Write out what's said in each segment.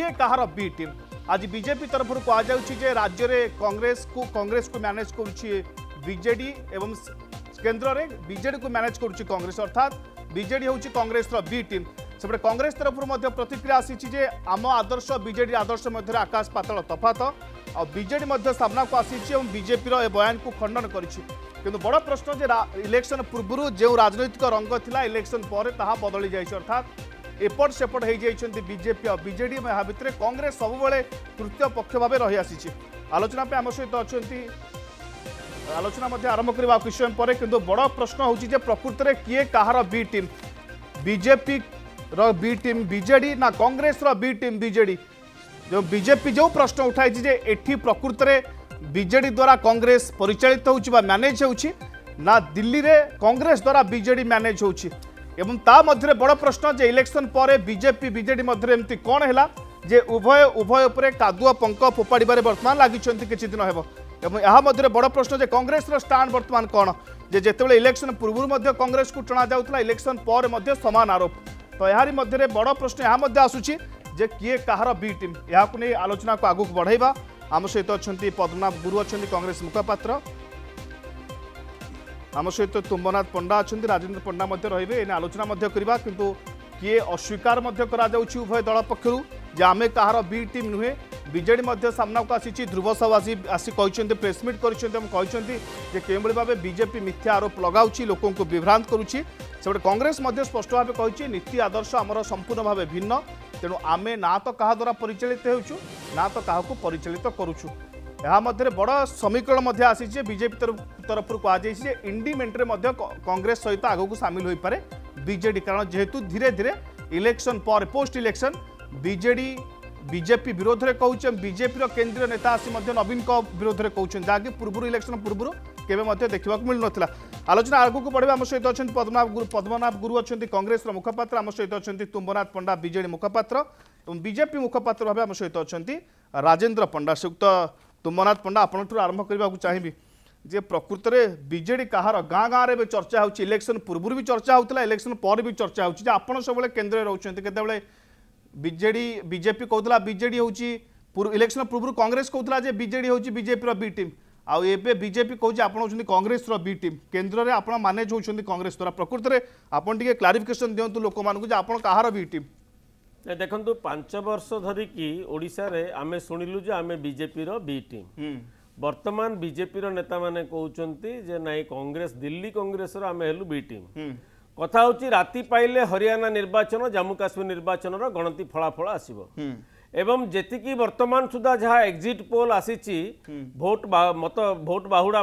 କିଏ କାହାର ବି ଟିମ୍ ଆଜି ବିଜେପି ତରଫରୁ କୁହାଯାଉଛି ଯେ ରାଜ୍ୟରେ କଂଗ୍ରେସକୁ କଂଗ୍ରେସକୁ ମ୍ୟାନେଜ୍ କରୁଛି ବିଜେଡି ଏବଂ କେନ୍ଦ୍ରରେ ବିଜେଡିକୁ ମ୍ୟାନେଜ୍ କରୁଛି କଂଗ୍ରେସ ଅର୍ଥାତ୍ ବିଜେଡି ହେଉଛି କଂଗ୍ରେସର ବି ଟିମ୍ ସେପଟେ କଂଗ୍ରେସ ତରଫରୁ ମଧ୍ୟ ପ୍ରତିକ୍ରିୟା ଆସିଛି ଯେ ଆମ ଆଦର୍ଶ ବିଜେଡି ଆଦର୍ଶ ମଧ୍ୟରେ ଆକାଶ ପାତାଳ ତଫାତ ଆଉ ବିଜେଡି ମଧ୍ୟ ସାମ୍ନାକୁ ଆସିଛି ଏବଂ ବିଜେପିର ଏ ବୟାନକୁ ଖଣ୍ଡନ କରିଛି କିନ୍ତୁ ବଡ଼ ପ୍ରଶ୍ନ ଯେ ଇଲେକ୍ସନ ପୂର୍ବରୁ ଯେଉଁ ରାଜନୈତିକ ରଙ୍ଗ ଥିଲା ଇଲେକ୍ସନ ପରେ ତାହା ବଦଳି ଯାଇଛି ଅର୍ଥାତ୍ এপট সেপট হয়ে যাই বিজেপি বিজেডি ଏହା ଭିତରେ କଂଗ୍ରେସ ସବୁବେଳେ ତୃତୀୟ ପକ୍ଷ ଭାବେ ରହିଆସିଛି ଆଲୋଚନା ପାଇଁ ଆମ ସହିତ ଅଛନ୍ତି ଆଲୋଚନା ମଧ୍ୟ ଆରମ୍ଭ କରିବା ଆଉ କିଛି ସମୟ ପରେ କିନ୍ତୁ ବଡ଼ ପ୍ରଶ୍ନ ହେଉଛି ଯେ ପ୍ରକୃତରେ କିଏ କାହାର ବି ଟିମ୍ ବିଜେପିର ବି ଟିମ୍ ବିଜେଡ଼ି ନା କଂଗ୍ରେସର ବି ଟିମ୍ ବିଜେଡ଼ି ଯେଉଁ ବିଜେପି ଯେଉଁ ପ୍ରଶ୍ନ ଉଠାଇଛି ଯେ ଏଠି ପ୍ରକୃତରେ ବିଜେଡ଼ି ଦ୍ୱାରା କଂଗ୍ରେସ ପରିଚାଳିତ ହେଉଛି ବା ମ୍ୟାନେଜ୍ ହେଉଛି ନା ଦିଲ୍ଲୀରେ କଂଗ୍ରେସ ଦ୍ୱାରା ବିଜେଡ଼ି ମ୍ୟାନେଜ୍ ହେଉଛି এবং তা মধ্যে বড় প্রশ্ন যে ইলেকশন পরে বিজেপি বিজেডি মধ্যে এমতি কোণ হল যে উভয় উভয় উপরে কাদুয়া পঙ্ক ফোপাড়িবার বর্তমান লাগিছেন কিছুদিন হব এবং এর মধ্যে বড় প্রশ্ন যে কংগ্রেসর স্ট্যান্ড বর্তমান কোণ যে যেতবে ইলেকশন পূর্বর মধ্যে কংগ্রেসকে টণা যাওয়া ইলেকশন পরে মধ্যে সমান আরোপ তো এর মধ্যে বড় প্রশ্ন এ মধ্যে আসুচি যে কিয়ে কাহার বি টিম এখন আলোচনা আগুক বড়াইবা আমার সহ অনেক পদ্মনাভ গুরু অনেক কংগ্রেস মুখপাত্র আম সহিত তুম্বনাথ পণ্ডা অনেক রাজেন্দ্র পণ্ডা রহবে এনে আলোচনা করা কিন্তু কিয়ে অস্বীকার করাযাচ্ছে উভয় দল পক্ষ যে আমি কাহার বি টিম নুহে বিজেডি সামনাকু আসিছি ধ্রুব সাহু আসি আসি প্রেসমিট করেছেন এবং যে কেউভাবে ভাবে বিজেপি মিথ্যা আরোপ লগাউছি লোক বিভ্রান্ত করুছি সেপটে কংগ্রেস স্পষ্ট ভাবে কিন্তু নীতি আদর্শ আমার সম্পূর্ণ ভাবে ভিন্ন তেমন আমি না তো কাহা দ্বারা পরিচালিত হেউছু না তো কাহকু পরিচালিত করুছু ଏହା ମଧ୍ୟରେ ବଡ଼ ସମୀକରଣ ମଧ୍ୟ ଆସିଛି ଯେ ବିଜେପି ତରଫରୁ କୁହାଯାଇଛି ଯେ ଇଣ୍ଡିମେଣ୍ଟରେ ମଧ୍ୟ କଂଗ୍ରେସ ସହିତ ଆଗକୁ ସାମିଲ ହୋଇପାରେ ବିଜେଡ଼ି କାରଣ ଯେହେତୁ ଧୀରେ ଧୀରେ ଇଲେକ୍ସନ୍ ପରେ ପୋଷ୍ଟ ଇଲେକ୍ସନ୍ ବିଜେଡ଼ି ବିଜେପି ବିରୋଧରେ କହୁଛନ୍ତି ବିଜେପିର କେନ୍ଦ୍ରୀୟ ନେତା ଆସି ମଧ୍ୟ ନବୀନଙ୍କ ବିରୋଧରେ କହୁଛନ୍ତି ଯାହାକି ପୂର୍ବରୁ ଇଲେକ୍ସନ୍ ପୂର୍ବରୁ କେବେ ମଧ୍ୟ ଦେଖିବାକୁ ମିଳିନଥିଲା ଆଲୋଚନା ଆଗକୁ ବଢ଼ିବା ଆମ ସହିତ ଅଛନ୍ତି ପଦ୍ମନାଭ ଗୁରୁ ପଦ୍ମନାଭ ଗୁରୁ ଅଛନ୍ତି କଂଗ୍ରେସର ମୁଖପାତ୍ର ଆମ ସହିତ ଅଛନ୍ତି ତୁମ୍ବନାଥ ପଣ୍ଡା ବିଜେଡ଼ି ମୁଖପାତ୍ର ଏବଂ ବିଜେପି ମୁଖପାତ୍ର ଭାବେ ଆମ ସହିତ ଅଛନ୍ତି ରାଜେନ୍ଦ୍ର ପଣ୍ଡା ସୁକ୍ତ ତୁମନାଥ ପଣ୍ଡା ଆପଣଙ୍କଠାରୁ ଆରମ୍ଭ କରିବାକୁ ଚାହିଁବି ଯେ ପ୍ରକୃତରେ ବିଜେଡ଼ି କାହାର ଗାଁ ଗାଁରେ ଏବେ ଚର୍ଚ୍ଚା ହେଉଛି ଇଲେକ୍ସନ୍ ପୂର୍ବରୁ ବି ଚର୍ଚ୍ଚା ହେଉଥିଲା ଇଲେକ୍ସନ୍ ପରେ ବି ଚର୍ଚ୍ଚା ହେଉଛି ଯେ ଆପଣ ସବୁବେଳେ କେନ୍ଦ୍ରରେ ରହୁଛନ୍ତି କେତେବେଳେ ବିଜେଡ଼ି ବିଜେପି କହୁଥିଲା ବିଜେଡ଼ି ହେଉଛି ଇଲେକ୍ସନ୍ ପୂର୍ବରୁ କଂଗ୍ରେସ କହୁଥିଲା ଯେ ବିଜେଡ଼ି ହେଉଛି ବିଜେପିର ବି ଟିମ୍ ଆଉ ଏବେ ବିଜେପି କହୁଛି ଆପଣ ହେଉଛନ୍ତି କଂଗ୍ରେସର ବି ଟିମ୍ କେନ୍ଦ୍ରରେ ଆପଣ ମ୍ୟାନେଜ୍ ହେଉଛନ୍ତି କଂଗ୍ରେସ ଦ୍ୱାରା ପ୍ରକୃତରେ ଆପଣ ଟିକେ କ୍ଲାରିଫିକେସନ୍ ଦିଅନ୍ତୁ ଲୋକମାନଙ୍କୁ ଯେ ଆପଣ କାହାର ବି ଟିମ୍ ଦେଖନ୍ତୁ ପାଞ୍ଚ ବର୍ଷ ଧରିକି ଓଡ଼ିଶାରେ ଆମେ ଶୁଣିଲୁ ଯେ ଆମେ ବିଜେପିର ବି ଟିମ୍ ବର୍ତ୍ତମାନ ବିଜେପିର ନେତାମାନେ କହୁଛନ୍ତି ଯେ ନାଇଁ କଂଗ୍ରେସ ଦିଲ୍ଲୀ କଂଗ୍ରେସର ଆମେ ହେଲୁ ବି ଟିମ୍ କଥା ହେଉଛି ରାତି ପାଇଲେ ହରିୟାଣା ନିର୍ବାଚନ ଜାମ୍ମୁ କାଶ୍ମୀର ନିର୍ବାଚନର ଗଣତି ଫଳାଫଳ ଆସିବ ଏବଂ ଯେତିକି ବର୍ତ୍ତମାନ ସୁଦ୍ଧା ଯାହା ଏକ୍ଜିଟ୍ ପୋଲ୍ ଆସିଛି ଭୋଟ ମତ ଭୋଟ ବାହୁଡ଼ା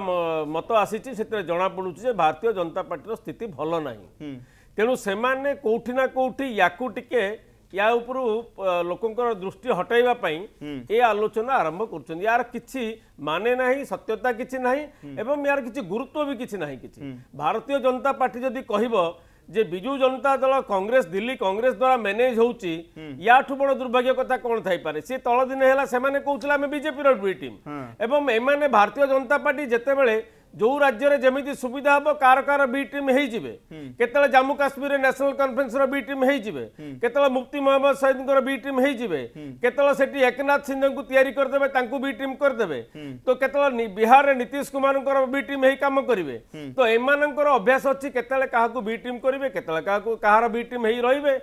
ମତ ଆସିଛି ସେଥିରେ ଜଣାପଡ଼ୁଛି ଯେ ଭାରତୀୟ ଜନତା ପାର୍ଟିର ସ୍ଥିତି ଭଲ ନାହିଁ ତେଣୁ ସେମାନେ କେଉଁଠି ନା କେଉଁଠି ୟାକୁ ଟିକେ ୟା ଉପରୁ ଲୋକଙ୍କର ଦୃଷ୍ଟି ହଟାଇବା ପାଇଁ ଏ ଆଲୋଚନା ଆରମ୍ଭ କରୁଛନ୍ତି ୟାର କିଛି ମାନେ ନାହିଁ ସତ୍ୟତା କିଛି ନାହିଁ ଏବଂ ୟାର କିଛି ଗୁରୁତ୍ୱ ବି କିଛି ନାହିଁ କିଛି ଭାରତୀୟ ଜନତା ପାର୍ଟି ଯଦି କହିବ ଯେ ବିଜୁ ଜନତା ଦଳ କଂଗ୍ରେସ ଦିଲ୍ଲୀ କଂଗ୍ରେସ ଦ୍ୱାରା ମ୍ୟାନେଜ ହେଉଛି ୟାଠୁ ବଡ଼ ଦୁର୍ଭାଗ୍ୟ କଥା କ'ଣ ଥାଇପାରେ ସିଏ ତଳ ଦିନେ ହେଲା ସେମାନେ କହୁଥିଲେ ଆମେ ବିଜେପିର ଦୁଇ ଟିମ୍ ଏବଂ ଏମାନେ ଭାରତୀୟ ଜନତା ପାର୍ଟି ଯେତେବେଳେ जो राज्य जमी सुविधा हम कार कार बी टीम होते जम्मू काश्मीर न्यासनाल कनफरेन्स री टीम होते मुफ्ती मोहम्मद सईद बी टीम होते एकनाथ सिंह को तैयारी करदे बी टीम करदे तो के बिहार नीतीश कुमार बी टीम हो कम करेंगे तो एम अभ्यास अच्छी केतले क्या बी टीम करेंगे केतले कहार बी टीम हो रे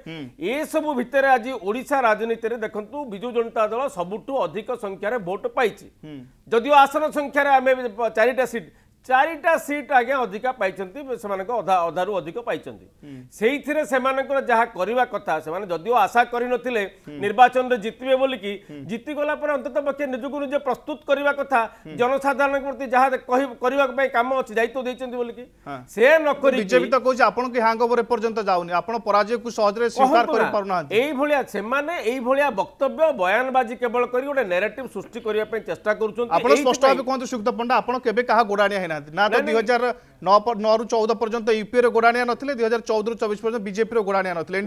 ये सब भितर आज ओडा राजनीति में देखु विजु जनता दल सबुठ अधिक संख्यार भोट पाई जदिव आसन संख्यार आम चारिटा सीट চারিটা সিট আগে অধিকা পাইছেন সেমানক অধা অধারু অধিক পাইছেন সেইথিরে সেমানকর যাহা করিবা কথা সেমানে যদিও আশা করি নথিলে নির্বাচনরে জিতবে বলিকি জিতি গলা পরে অন্তত পক্ষে নিজকু নিজে প্রস্তুত করিবা কথা জনসাধারণ প্রতি যাহা করিবা পাই কাম অছি দায়িত্ব দেইছেন বলিকি সে নকরি বিজেপি তো কইছে আপনাকে হ্যাঙ্গওভার পর্যন্ত যাওনি আপন পরাজয়কু সহজরে স্বীকার করি পারু না এই ভলিয়া সেমানে এই ভলিয়া বক্তব্য বয়ানবাজি কেবল করি গোটে নেরেটিভ সৃষ্টি করিবা পাই চেষ্টা করুছেন আপন স্পষ্ট ভাবে কোন সুক্ত পণ্ডা আপন কেবে কাহা গোড়ানিয়া হেনা ନା ତ ଦୁଇ ହଜାର নু চৌদ পর্যন্ত ইউপিএ গোড়ানিয়া নথিলে দুই হাজার চৌদ রু চবিশ পর্যন্ত বিজেপি গোড়ানিয়া নথিলে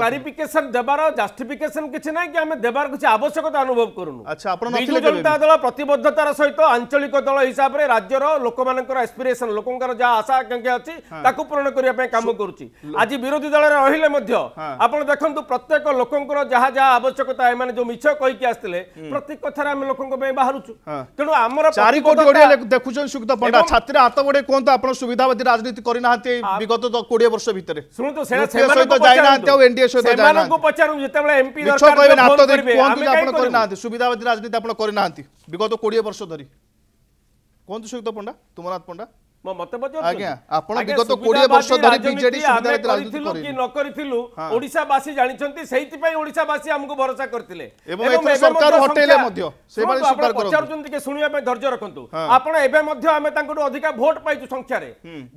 ক্লারিফিকেসন দেবার জাস্টিফিকেসন কিছু নাই কি আমি দেবার কিছু আবশ্যকতা অনুভব করুন আচ্ছা আপনার বিজু জনতা দল প্রতবদ্ধতার সহিত আঞ্চলিক দল হিসাবে রাজ্যর লোকমানকর এসপিরেসন লোকঙ্কর যা আশা আকাঙ্ক্ষা আছে তাকে পূরণ করিয়া পাই কাম করুছি আজি বিরোধী দলরে রহিলে মধ্য আপন দেখন্তু প্রত্যেক লোকঙ্কর যাহা যাহা আবশ্যকতা এমানে যে মিছ কইকি আসলে প্রত্যেক কথারে আমি লোকঙ্ক পাই বাহারুছু তেণু আমার চারি কোটি ওড়িয়া দেখুছন সুক্ত পণ্ডা ছাত্রে হাত বড়ে কোন আপন সুবিধাবাদী রাজনীতি করে না বিগত কোড়ি বর্ষ ভিতরে সুবিধাবাদী রাজনীতি আপনার করে না বিগত কোড়ি বর্ষ ধরি কুহতু সুযুক্ত পণ্ডা তুমনাথ পণ্ডা ମୋ ମତେ ଆଜ୍ଞା ଆପଣ ବିଗତ 20 ବର୍ଷ ଧରି କରିଥିଲୁ କି ନ କରିଥିଲୁ ଓଡ଼ିଶାବାସୀ ଜାଣିଛନ୍ତି ସେଇଥିପାଇଁ ଓଡ଼ିଶାବାସୀ ଆମକୁ ଭରସା କରିଥିଲେ ଏବଂ ଏବେ ମଧ୍ୟ ସେମାନେ ସ୍ୱୀକାର ପଚାରୁଛନ୍ତି କି ଶୁଣିବା ପାଇଁ ଧୈର୍ଯ୍ୟ ରଖନ୍ତୁ ଆପଣ ଏବେ ମଧ୍ୟ ଆମେ ତାଙ୍କଠୁ ଅଧିକା ଭୋଟ ପାଇଛୁ ସଂଖ୍ୟାରେ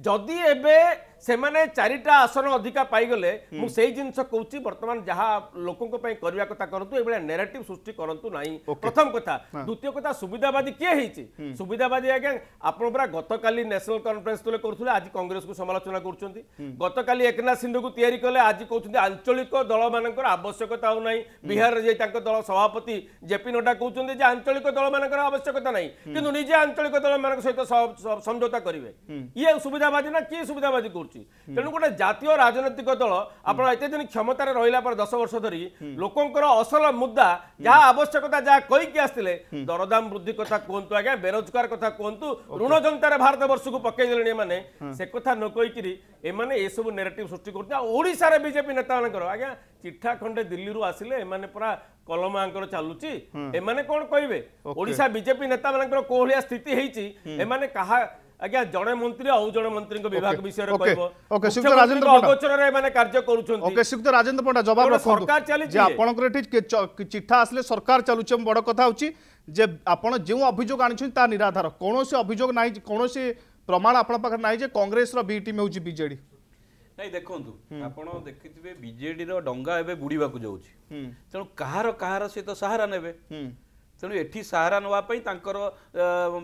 ଯଦି ଏବେ ସେମାନେ ଚାରିଟା ଆସନ ଅଧିକା ପାଇଗଲେ ମୁଁ ସେଇ ଜିନିଷ କହୁଛି ବର୍ତ୍ତମାନ ଯାହା ଲୋକଙ୍କ ପାଇଁ କରିବା କଥା କରନ୍ତୁ ଏଭଳିଆ ନେରେଟିଭ୍ ସୃଷ୍ଟି କରନ୍ତୁ ନାହିଁ ପ୍ରଥମ କଥା ଦ୍ୱିତୀୟ କଥା ସୁବିଧାବାଦୀ କିଏ ହେଇଛି ସୁବିଧାବାଦୀ ଆଜ୍ଞା ଆପଣ ପୁରା ଗତକାଲି ନ୍ୟାସନାଲ୍ କନ୍ଫରେନ୍ସ ତୁଲେ କରୁଥିଲେ ଆଜି କଂଗ୍ରେସକୁ ସମାଲୋଚନା କରୁଛନ୍ତି ଗତକାଲି ଏକନାଥ ସିନ୍ଧୁକୁ ତିଆରି କଲେ ଆଜି କହୁଛନ୍ତି ଆଞ୍ଚଳିକ ଦଳମାନଙ୍କର ଆବଶ୍ୟକତା ହଉ ନାହିଁ ବିହାରରେ ଯାଇ ତାଙ୍କ ଦଳ ସଭାପତି ଜେପି ନଡ୍ଡା କହୁଛନ୍ତି ଯେ ଆଞ୍ଚଳିକ ଦଳମାନଙ୍କର ଆବଶ୍ୟକତା ନାହିଁ କିନ୍ତୁ ନିଜେ ଆଞ୍ଚଳିକ ଦଳମାନଙ୍କ ସହିତ ସମଝୋତା କରିବେ ଇଏ ସୁବିଧାବାଦୀ ନା କିଏ ସୁବିଧାବାଦୀ କରୁଛି ହେଉଛି ତେଣୁ ଗୋଟେ ଜାତୀୟ ରାଜନୈତିକ ଦଳ ଆପଣ ଏତେ ଦିନ କ୍ଷମତାରେ ରହିଲା ପରେ ଦଶ ବର୍ଷ ଧରି ଲୋକଙ୍କର ଅସଲ ମୁଦ୍ଦା ଯାହା ଆବଶ୍ୟକତା ଯାହା କହିକି ଆସିଥିଲେ ଦରଦାମ ବୃଦ୍ଧି କଥା କୁହନ୍ତୁ ଆଜ୍ଞା ବେରୋଜଗାର କଥା କୁହନ୍ତୁ ଋଣ ଜନତାରେ ଭାରତ ବର୍ଷକୁ ପକେଇ ଦେଲେଣି ଏମାନେ ସେ କଥା ନ କହିକିରି ଏମାନେ ଏସବୁ ନେରେଟିଭ୍ ସୃଷ୍ଟି କରୁଛନ୍ତି ଆଉ ଓଡ଼ିଶାରେ ବିଜେପି ନେତାମାନଙ୍କର ଆଜ୍ଞା ଚିଠା ଖଣ୍ଡେ ଦିଲ୍ଲୀରୁ ଆସିଲେ ଏମାନେ ପୁରା କଲମାଙ୍କର ଚାଲୁଛି ଏମାନେ କଣ କହିବେ ଓଡ଼ିଶା ବିଜେପି ନେତାମାନଙ୍କର ଭଳିଆ ସ୍ଥିତି ହେଇଛି ଏମାନେ କାହା ଆଜ୍ଞା ଜଣେ ମନ୍ତ୍ରୀ ଆଉ ଜଣେ ମନ୍ତ୍ରୀଙ୍କ ବିଭାଗ ବିଷୟରେ କହିବ ଓକେ ଶ୍ରୀଯୁକ୍ତ ରାଜେନ୍ଦ୍ର ପଣ୍ଡା ଅଗୋଚରରେ ମାନେ କାର୍ଯ୍ୟ କରୁଛନ୍ତି ଓକେ ଶ୍ରୀଯୁକ୍ତ ରାଜେନ୍ଦ୍ର ପଣ୍ଡା ଜବାବ ରଖନ୍ତୁ ସରକାର ଚାଲିଛି ଯେ ଆପଣଙ୍କର ଏଠି ଚିଠା ଆସିଲେ ସରକାର ଚାଲୁଛି ଏବଂ ବଡ଼ କଥା ହେଉଛି ଯେ ଆପଣ ଯେଉଁ ଅଭିଯୋଗ ଆଣିଛନ୍ତି ତା ନିରାଧାର କୌଣସି ଅଭିଯୋଗ ନାହିଁ କୌଣସି ପ୍ରମାଣ ଆପଣଙ୍କ ପାଖରେ ନାହିଁ ଯେ କଂଗ୍ରେସର ବି ଟିମ୍ ହେଉଛି ବିଜେଡି ନାଇଁ ଦେଖନ୍ତୁ ଆପଣ ଦେଖିଥିବେ ବିଜେଡିର ଡଙ୍ଗା ଏବେ ବୁଡ଼ିବାକୁ ଯାଉଛି ତେଣୁ କାହାର କାହାର ସେ ତ ସାହାରା ନେବେ ତେଣୁ ଏଠି ସାହାରା ନେବା ପାଇଁ ତାଙ୍କର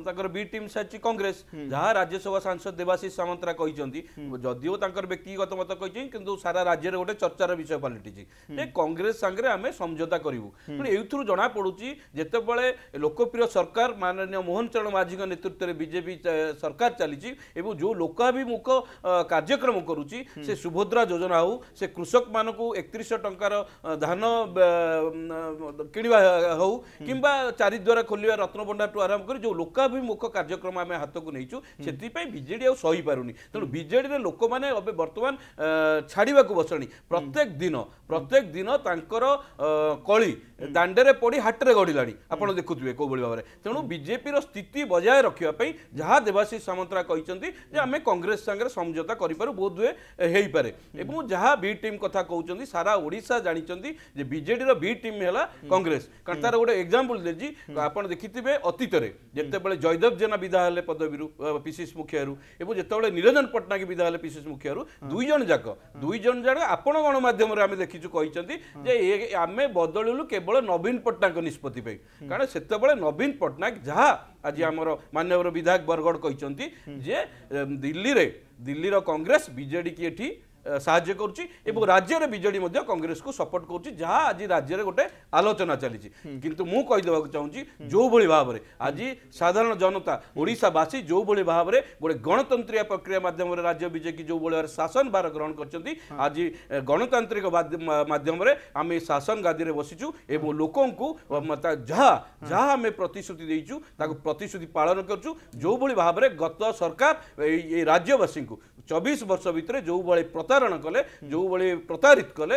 ତାଙ୍କର ବି ଟିମ୍ ସାରିଛି କଂଗ୍ରେସ ଯାହା ରାଜ୍ୟସଭା ସାଂସଦ ଦେବାଶିଷ ସାମନ୍ତରା କହିଛନ୍ତି ଯଦିଓ ତାଙ୍କର ବ୍ୟକ୍ତିଗତ ମତ କହିଛନ୍ତି କିନ୍ତୁ ସାରା ରାଜ୍ୟରେ ଗୋଟେ ଚର୍ଚ୍ଚାର ବିଷୟ ପାଲଟିଛି ଯେ କଂଗ୍ରେସ ସାଙ୍ଗରେ ଆମେ ସମଝୋତା କରିବୁ ତେଣୁ ଏଇଥିରୁ ଜଣାପଡ଼ୁଛି ଯେତେବେଳେ ଲୋକପ୍ରିୟ ସରକାର ମାନନୀୟ ମୋହନ ଚରଣ ମାଝୀଙ୍କ ନେତୃତ୍ୱରେ ବିଜେପି ସରକାର ଚାଲିଛି ଏବଂ ଯେଉଁ ଲୋକାଭିମୁଖ କାର୍ଯ୍ୟକ୍ରମ କରୁଛି ସେ ସୁଭଦ୍ରା ଯୋଜନା ହେଉ ସେ କୃଷକମାନଙ୍କୁ ଏକତିରିଶ ଟଙ୍କାର ଧାନ କିଣିବା ହେଉ କିମ୍ବା চারিদ্বার খোলিবা রত্নভণ্ডারু আরম্ভ করে যে লোকাভিমুখ কার্যক্রম আমি হাতক নেইছু সেপাই বিজেডি আউ সহিপারুনি তেমন বিজেডির লোক মানে এবে বর্তমান ছাড়া বসলে প্রত্যেক দিন প্রত্যেক দিন তাঁকর কলি ଦାଣ୍ଡରେ ପଡ଼ି ହାଟରେ ଗଡ଼ିଲାଣି ଆପଣ ଦେଖୁଥିବେ କେଉଁଭଳି ଭାବରେ ତେଣୁ ବିଜେପିର ସ୍ଥିତି ବଜାୟ ରଖିବା ପାଇଁ ଯାହା ଦେବାଶିଷ ସାମନ୍ତରା କହିଛନ୍ତି ଯେ ଆମେ କଂଗ୍ରେସ ସାଙ୍ଗରେ ସମଝୋତା କରିପାରୁ ବୋଧ ହୁଏ ହେଇପାରେ ଏବଂ ଯାହା ବି ଟିମ୍ କଥା କହୁଛନ୍ତି ସାରା ଓଡ଼ିଶା ଜାଣିଛନ୍ତି ଯେ ବିଜେଡ଼ିର ବି ଟିମ୍ ହେଲା କଂଗ୍ରେସ କାରଣ ତାର ଗୋଟେ ଏକ୍ଜାମ୍ପଲ୍ ମ୍ୟାରେଜ୍ ଆପଣ ଦେଖିଥିବେ ଅତୀତରେ ଯେତେବେଳେ ଜୟଦେବ ଜେନା ବିଦା ହେଲେ ପଦବୀରୁ ପିସିସି ମୁଖିଆରୁ ଏବଂ ଯେତେବେଳେ ନିରଞ୍ଜନ ପଟ୍ଟନାୟକ ବିଦା ହେଲେ ପିସିସି ମୁଖ୍ୟରୁ ଦୁଇ ଜଣ ଯାକ ଦୁଇ ଜଣ ଯାକ ଆପଣ ଗଣମାଧ୍ୟମରେ ଆମେ ଦେଖିଛୁ କହିଛନ୍ତି ଯେ ଆମେ ବଦଳିଲୁ କେବଳ ନବୀନ ପଟ୍ଟନାୟକ ନିଷ୍ପତ୍ତି ପାଇଁ କାରଣ ସେତେବେଳେ ନବୀନ ପଟ୍ଟନାୟକ ଯାହା ଆଜି ଆମର ମାନ୍ୟବର ବିଧାୟକ ବରଗଡ଼ କହିଛନ୍ତି ଯେ ଦିଲ୍ଲୀରେ ଦିଲ୍ଲୀର କଂଗ୍ରେସ ବିଜେଡ଼ିକି ଏଠି ସାହାଯ୍ୟ କରୁଛି ଏବଂ ରାଜ୍ୟରେ ବିଜେଡି ମଧ୍ୟ କଂଗ୍ରେସକୁ ସପୋର୍ଟ କରୁଛି ଯାହା ଆଜି ରାଜ୍ୟରେ ଗୋଟେ ଆଲୋଚନା ଚାଲିଛି କିନ୍ତୁ ମୁଁ କହିଦେବାକୁ ଚାହୁଁଛି ଯେଉଁଭଳି ଭାବରେ ଆଜି ସାଧାରଣ ଜନତା ଓଡ଼ିଶାବାସୀ ଯେଉଁଭଳି ଭାବରେ ଗୋଟେ ଗଣତନ୍ତ୍ରୀୟ ପ୍ରକ୍ରିୟା ମାଧ୍ୟମରେ ରାଜ୍ୟ ବିଜେପି ଯେଉଁଭଳି ଭାବରେ ଶାସନ ଭାର ଗ୍ରହଣ କରିଛନ୍ତି ଆଜି ଗଣତାନ୍ତ୍ରିକ ମାଧ୍ୟମରେ ଆମେ ଶାସନ ଗାଦିରେ ବସିଛୁ ଏବଂ ଲୋକଙ୍କୁ ଯାହା ଯାହା ଆମେ ପ୍ରତିଶ୍ରୁତି ଦେଇଛୁ ତାକୁ ପ୍ରତିଶ୍ରୁତି ପାଳନ କରୁଛୁ ଯେଉଁଭଳି ଭାବରେ ଗତ ସରକାର এই রাজ্যবাসী 24 ବର୍ଷ ଭିତରେ ଯେଉଁଭଳି ପ୍ରତାରଣ କଲେ ଯେଉଁଭଳି ପ୍ରତାରିତ କଲେ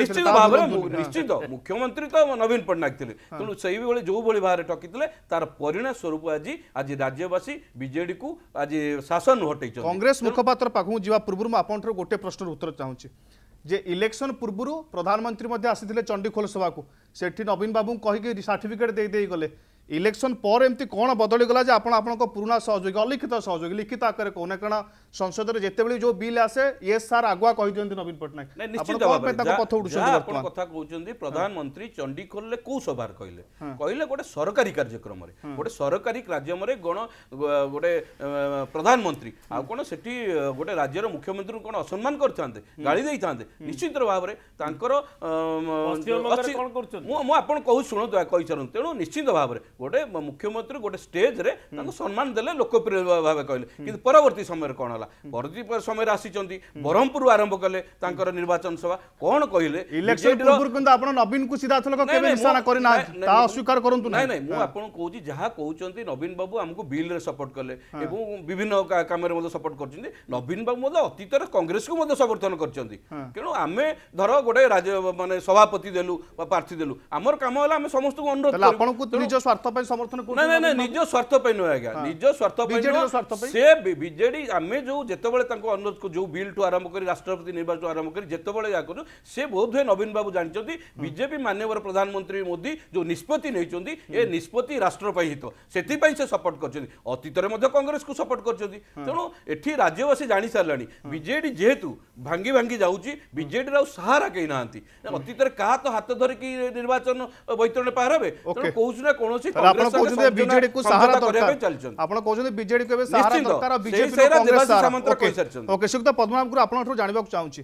ନିଶ୍ଚିତ ଭାବରେ ନିଶ୍ଚିତ ମୁଖ୍ୟମନ୍ତ୍ରୀ ତ ନବୀନ ପଟ୍ଟନାୟକ ଥିଲେ ତେଣୁ ସେହିଭଳି ଯେଉଁଭଳି ଭାବରେ ଟକିଥିଲେ ତାର ପରିଣାମ ସ୍ୱରୂପ ଆଜି ଆଜି ରାଜ୍ୟବାସୀ ବିଜେଡିକୁ ଆଜି ଶାସନ ହଟେଇଛନ୍ତି କଂଗ୍ରେସ ମୁଖପାତ୍ର ପାଖକୁ ଯିବା ପୂର୍ବରୁ ମୁଁ ଆପଣଙ୍କର ଗୋଟେ ପ୍ରଶ୍ନର ଉତ୍ତର ଚାହୁଁଛି ଯେ ଇଲେକ୍ସନ ପୂର୍ବରୁ ପ୍ରଧାନମନ୍ତ୍ରୀ ମଧ୍ୟ ଆସିଥିଲେ ଚଣ୍ଡିଖୋଲ ସଭାକୁ ସେଠି ନବୀନ ବାବୁଙ୍କୁ କହିକି ସାର୍ଟିଫିକେଟ୍ ଦେଇ ଦେଇଗଲେ ଇଲେକ୍ସନ୍ ପରେ ଏମିତି କ'ଣ ବଦଳିଗଲା ଯେ ଆପଣ ଆପଣଙ୍କ ପୁରୁଣା ସହଯୋଗୀ ଅଲିଖିତ ସହଯୋଗୀ ଲିଖିତ ଆକାରରେ କହୁନେ କାରଣ ସଂସଦରେ ଯେତେବେଳେ ଯୋଉ ବିଲ୍ ଆସେ ଏସ୍ ସାର୍ ଆଗୁଆ କହିଦିଅନ୍ତି ନବୀନ ପଟ୍ଟନାୟକ କଥା କହୁଛନ୍ତି ପ୍ରଧାନମନ୍ତ୍ରୀ ଚଣ୍ଡିଖୋଲରେ କୋଉ ସଭାରେ କହିଲେ କହିଲେ ଗୋଟେ ସରକାରୀ କାର୍ଯ୍ୟକ୍ରମରେ ଗୋଟେ ସରକାରୀ କାର୍ଯ୍ୟକ୍ରମରେ କ'ଣ ଗୋଟେ ପ୍ରଧାନମନ୍ତ୍ରୀ ଆଉ କ'ଣ ସେଠି ଗୋଟେ ରାଜ୍ୟର ମୁଖ୍ୟମନ୍ତ୍ରୀଙ୍କୁ କ'ଣ ଅସମ୍ମାନ କରିଥାନ୍ତେ ଗାଳି ଦେଇଥାନ୍ତେ ନିଶ୍ଚିତ ଭାବରେ ତାଙ୍କର ମୁଁ ଆପଣ କହୁ ଶୁଣନ୍ତୁ କହିସାରନ୍ତୁ ତେଣୁ ନିଶ୍ଚିତ ଭାବରେ ଗୋଟେ ମୁଖ୍ୟମନ୍ତ୍ରୀ ଗୋଟେ ଷ୍ଟେଜ୍ରେ ତାଙ୍କୁ ସମ୍ମାନ ଦେଲେ ଲୋକପ୍ରିୟ ଭାବେ କହିଲେ କିନ୍ତୁ ପରବର୍ତ୍ତୀ ସମୟରେ କ'ଣ ହେଲା ପରବର୍ତ୍ତୀ ସମୟରେ ଆସିଛନ୍ତି ବ୍ରହ୍ମପୁରରୁ ଆରମ୍ଭ କଲେ ତାଙ୍କର ନିର୍ବାଚନ ସଭା କ'ଣ କହିଲେ ନବୀନଙ୍କୁ ଅସ୍ୱୀକାର କରନ୍ତୁ ନାହିଁ ନାହିଁ ମୁଁ ଆପଣଙ୍କୁ କହୁଛି ଯାହା କହୁଛନ୍ତି ନବୀନ ବାବୁ ଆମକୁ ବିଲ୍ରେ ସପୋର୍ଟ କଲେ ଏବଂ ବିଭିନ୍ନ କାମରେ ମଧ୍ୟ ସପୋର୍ଟ କରିଛନ୍ତି ନବୀନ ବାବୁ ମଧ୍ୟ ଅତୀତରେ କଂଗ୍ରେସକୁ ମଧ୍ୟ ସମର୍ଥନ କରିଛନ୍ତି ତେଣୁ ଆମେ ଧର ଗୋଟେ ରାଜ୍ୟ ମାନେ ସଭାପତି ଦେଲୁ ବା ପ୍ରାର୍ଥୀ ଦେଲୁ ଆମର କାମ ହେଲା ଆମେ ସମସ୍ତଙ୍କୁ ଅନୁରୋଧ ପାଇଁ ସମର୍ଥନ କରୁଛନ୍ତି ନା ନା ନିଜ ସ୍ୱାର୍ଥ ପାଇଁ ନୁହେଁ ଆଜ୍ଞା ନିଜ ସ୍ୱାର୍ଥ ପାଇଁ ସେ ବିଜେଡି ଆମେ ଯେଉଁ ଯେତେବେଳେ ତାଙ୍କୁ ଅନୁରୋଧ ଯେଉଁ ବିଲ୍ଠୁ ଆରମ୍ଭ କରି ରାଷ୍ଟ୍ରପତି ନିର୍ବାଚନ ଆରମ୍ଭ କରି ଯେତେବେଳେ ଏହା କରୁ ସେ ବୋଧହୁଏ ନବୀନ ବାବୁ ଜାଣିଛନ୍ତି ବିଜେପି ମାନ୍ୟବର ପ୍ରଧାନମନ୍ତ୍ରୀ ମୋଦି ଯେଉଁ ନିଷ୍ପତ୍ତି ନେଇଛନ୍ତି ଏ ନିଷ୍ପତ୍ତି ରାଷ୍ଟ୍ର ପାଇଁ ହିତ ସେଥିପାଇଁ ସେ ସପୋର୍ଟ କରିଛନ୍ତି ଅତୀତରେ ମଧ୍ୟ କଂଗ୍ରେସକୁ ସପୋର୍ଟ କରିଛନ୍ତି ତେଣୁ ଏଠି ରାଜ୍ୟବାସୀ ଜାଣିସାରିଲାଣି ବିଜେଡି ଯେହେତୁ ଭାଙ୍ଗି ଭାଙ୍ଗି ଯାଉଛି ବିଜେଡିର ଆଉ ସାହାରା କେହି ନାହାନ୍ତି ଅତୀତରେ କାହା ତ ହାତ ଧରିକି ନିର୍ବାଚନ ବୈତରଣୀ ପାର ହେବେ ତେଣୁ କୌଣସି ନା କୌଣସି ଆପଣ କହୁଛନ୍ତି ଆପଣ କହୁଛନ୍ତି ବିଜେଡି ଏବେ ସାହାରା ଦରକାର ବିଜେପି ଜାଣିବାକୁ ଚାହୁଁଛି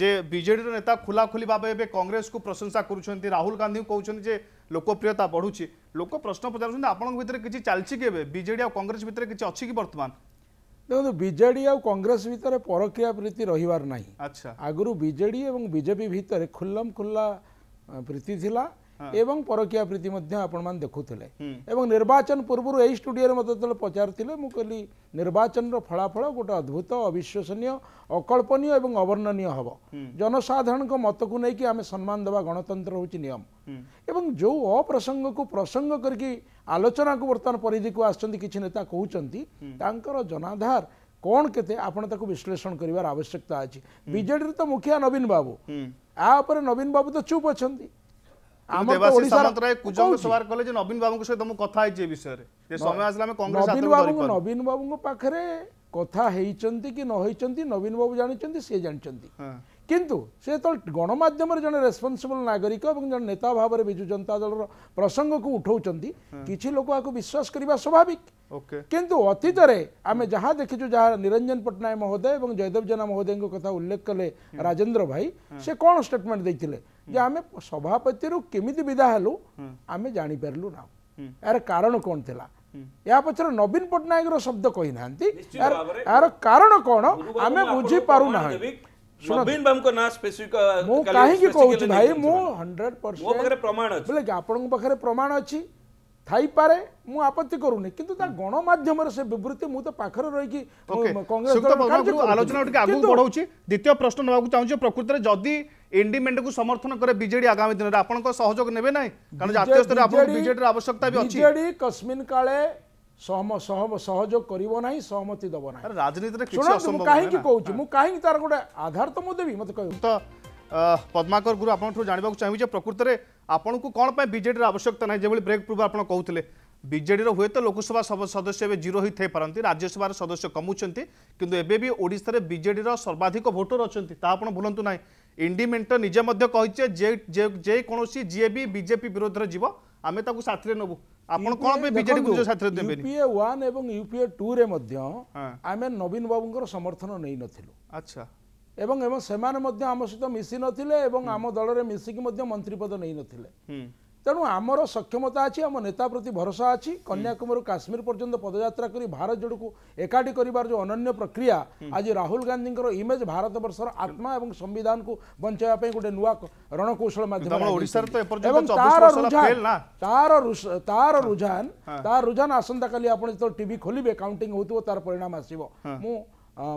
ଯେ ବିଜେଡିର ନେତା ଖୋଲାଖୋଲି ଭାବେ ଏବେ କଂଗ୍ରେସକୁ ପ୍ରଶଂସା କରୁଛନ୍ତି ରାହୁଲ ଗାନ୍ଧୀଙ୍କୁ କହୁଛନ୍ତି ଯେ ଲୋକପ୍ରିୟତା ବଢ଼ୁଛି ଲୋକ ପ୍ରଶ୍ନ ପଚାରୁଛନ୍ତି ଆପଣଙ୍କ ଭିତରେ କିଛି ଚାଲିଛି କି ଏବେ ବିଜେଡି ଆଉ କଂଗ୍ରେସ ଭିତରେ କିଛି ଅଛି କି ବର୍ତ୍ତମାନ ଦେଖନ୍ତୁ ବିଜେଡି ଆଉ କଂଗ୍ରେସ ଭିତରେ ପରକୀୟା ପ୍ରୀତି ରହିବାର ନାହିଁ ଆଚ୍ଛା ଆଗରୁ ବିଜେଡି ଏବଂ ବିଜେପି ଭିତରେ ଖୁଲ୍ଲମ ଖୁଲ୍ଲା ପ୍ରୀତି ଥିଲା ଏବଂ ପରକୀୟା ପ୍ରୀତି ମଧ୍ୟ ଆପଣମାନେ ଦେଖୁଥିଲେ ଏବଂ ନିର୍ବାଚନ ପୂର୍ବରୁ ଏହି ଷ୍ଟୁଡ଼ିଓରେ ମୋତେ ଯେତେବେଳେ ପଚାରୁଥିଲେ ମୁଁ କହିଲି ନିର୍ବାଚନର ଫଳାଫଳ ଗୋଟେ ଅଦ୍ଭୁତ ଅବିଶ୍ୱସନୀୟ ଅକଳ୍ପନୀୟ ଏବଂ ଅବର୍ଣ୍ଣନୀୟ ହେବ ଜନସାଧାରଣଙ୍କ ମତକୁ ନେଇକି ଆମେ ସମ୍ମାନ ଦେବା ଗଣତନ୍ତ୍ର ହେଉଛି ନିୟମ ଏବଂ ଯେଉଁ ଅପ୍ରସଙ୍ଗକୁ ପ୍ରସଙ୍ଗ କରିକି ଆଲୋଚନାକୁ ବର୍ତ୍ତମାନ ପରିଧିକୁ ଆସୁଛନ୍ତି କିଛି ନେତା କହୁଛନ୍ତି ତାଙ୍କର ଜନାଧାର କ'ଣ କେତେ ଆପଣ ତାକୁ ବିଶ୍ଳେଷଣ କରିବାର ଆବଶ୍ୟକତା ଅଛି ବିଜେଡ଼ିର ତ ମୁଖିଆ ନବୀନ ବାବୁ ଆ ଉପରେ ନବୀନ ବାବୁ ତ ଚୁପ୍ ଅଛନ୍ତି ନବୀନ ବାବୁଙ୍କ ପାଖରେ କଥା ହେଇଛନ୍ତି କି ନ ହେଇଛନ୍ତି ନବୀନ ବାବୁ ଜାଣିଛନ୍ତି ସେ ଜାଣିଛନ୍ତି କିନ୍ତୁ ସେ ଯେତେବେଳେ ଗଣମାଧ୍ୟମରେ ଜଣେ ରେସ୍ପନ୍ସିବଲ୍ ନାଗରିକ ଏବଂ ଜଣେ ନେତା ଭାବରେ ବିଜୁ ଜନତା ଦଳର ପ୍ରସଙ୍ଗକୁ ଉଠାଉଛନ୍ତି କିଛି ଲୋକ ଏହାକୁ ବିଶ୍ୱାସ କରିବା ସ୍ୱାଭାବିକ କିନ୍ତୁ ଅତୀତରେ ଆମେ ଯାହା ଦେଖିଛୁ ଯାହା ନିରଞ୍ଜନ ପଟ୍ଟନାୟକ ମହୋଦୟ ଏବଂ ଜୟଦେବ ଜେନା ମହୋଦୟଙ୍କ କଥା ଉଲ୍ଲେଖ କଲେ ରାଜେନ୍ଦ୍ର ଭାଇ ସେ କ'ଣ ଷ୍ଟେଟମେଣ୍ଟ ଦେଇଥିଲେ ଯେ ଆମେ ସଭାପତିରୁ କେମିତି ବିଦା ହେଲୁ ଆମେ ଜାଣିପାରିଲୁ ନା ଏହାର କାରଣ କ'ଣ ଥିଲା ଏହା ପଛରେ ନବୀନ ପଟ୍ଟନାୟକର ଶବ୍ଦ କହିନାହାନ୍ତି ଏହାର କାରଣ କ'ଣ ଆମେ ବୁଝିପାରୁନାହାନ୍ତି ନବୀନ ବାବୁଙ୍କ ନାଁ ସ୍ପେସିଫିକ ମୁଁ କାହିଁକି କହୁଛି ଭାଇ ମୁଁ ହଣ୍ଡ୍ରେଡ ମୋ ପାଖରେ ପ୍ରମାଣ ଅଛି ବୋଲେ ଆପଣଙ୍କ ପାଖରେ ପ୍ରମାଣ ଅଛି ଥାଇପାରେ ମୁଁ ଆପତ୍ତି କରୁନି କିନ୍ତୁ ତା ଗଣମାଧ୍ୟମରେ ସେ ବିବୃତ୍ତି ମୁଁ ତ ପାଖରେ ରହିକି ଆଲୋଚନା ଟିକେ ଆଗକୁ ବଢଉଛି ଦ୍ୱିତୀୟ ପ୍ରଶ୍ନ ନେବାକୁ ଚାହୁଁଛି ପ୍ରକୃତରେ ଯଦି ଇଣ୍ଡିମେଣ୍ଟକୁ ସମର୍ଥନ କରେ ବିଜେଡି ଆଗାମୀ ଦିନରେ ଆପଣଙ୍କ ସହଯୋଗ ନେବେ ନାହିଁ କାରଣ ଜାତୀୟ ସ୍ତରରେ ଆପଣଙ୍କ ବିଜେଡିର ଆବଶ୍ୟକତା ବି ଅଛି ବିଜେଡି କସ୍ମିନ୍ କାଳେ ସହଯୋଗ କରିବ ନାହିଁ ସହମତି ଦେବ ନାହିଁ ରାଜନୀତିରେ ଶୁଣନ୍ତୁ ମୁଁ କାହିଁକି କହୁଛି ମୁଁ କାହିଁକି ତାର ଗୋଟେ ଆଧାର ତ ମୁଁ ଦେବି ମୋତେ କହିବ ତ ପଦ୍ମାକର ଗୁରୁ ଆପଣଙ୍କଠୁ ଜାଣିବାକୁ ଚାହିଁବି ଯେ ପ୍ରକୃତରେ ଆପଣଙ୍କୁ କ'ଣ ପାଇଁ ବିଜେଡ଼ିର ଆବଶ୍ୟକତା ନାହିଁ ଯେଭଳି ବ୍ରେକ୍ ପୂର୍ବ ଆପଣ କହୁଥିଲେ ବିଜେଡ଼ିର ହୁଏତ ଲୋକସଭା ସଦସ୍ୟ ଏବେ ଜିରୋ ହୋଇଥାଇପାରନ୍ତି ରାଜ୍ୟସଭାର ସଦସ୍ୟ କମୁଛନ୍ତି କିନ୍ତୁ ଏବେ ବି ଓଡ଼ିଶାରେ ବିଜେଡ଼ିର ସର୍ବାଧିକ ଭୋଟର ଅଛନ୍ତି ତାହା ଆପଣ ଭୁଲନ୍ତୁ ନାହିଁ ଇଣ୍ଡିମେଣ୍ଟ ନିଜେ ମଧ୍ୟ କହିଛି ଯେ ଯେକୌଣସି ଯିଏ ବି ବିଜେପି ବିରୋଧରେ ଯିବ ଆମେ ତାକୁ ସାଥିରେ ନେବୁ ଆପଣ କ'ଣ ପାଇଁ ବିଜେଡି ସାଥିରେ ଦେବେ ୟୁପିଏ ୱାନ୍ ଏବଂ ୟୁପିଏ ଟୁରେ ମଧ୍ୟ ଆମେ ନବୀନ ବାବୁଙ୍କର ସମର୍ଥନ ନେଇନଥିଲୁ ଆଚ୍ଛା ଏବଂ ଏବଂ ସେମାନେ ମଧ୍ୟ ଆମ ସହିତ ମିଶିନଥିଲେ ଏବଂ ଆମ ଦଳରେ ମିଶିକି ମଧ୍ୟ ମନ୍ତ୍ରୀ ପଦ ନେଇନଥିଲେ ତେଣୁ ଆମର ସକ୍ଷମତା ଅଛି ଆମ ନେତା ପ୍ରତି ଭରସା ଅଛି କନ୍ୟାକୁମାରୀରୁ କାଶ୍ମୀର ପର୍ଯ୍ୟନ୍ତ ପଦଯାତ୍ରା କରି ଭାରତ ଯୋଡ଼କୁ ଏକାଠି କରିବାର ଯେଉଁ ଅନନ୍ୟ ପ୍ରକ୍ରିୟା ଆଜି ରାହୁଲ ଗାନ୍ଧୀଙ୍କର ଇମେଜ୍ ଭାରତ ବର୍ଷର ଆତ୍ମା ଏବଂ ସମ୍ବିଧାନକୁ ବଞ୍ଚାଇବା ପାଇଁ ଗୋଟେ ନୂଆ ରଣକୌଶଳ ମାଧ୍ୟମରେ ତାର ରୁଝାନ ତାର ରୁଝାନ ଆସନ୍ତାକାଲି ଆପଣ ଯେତେବେଳେ ଟିଭି ଖୋଲିବେ କାଉଣ୍ଟିଂ ହଉଥିବ ତାର ପରିଣାମ ଆସିବ ମୁଁ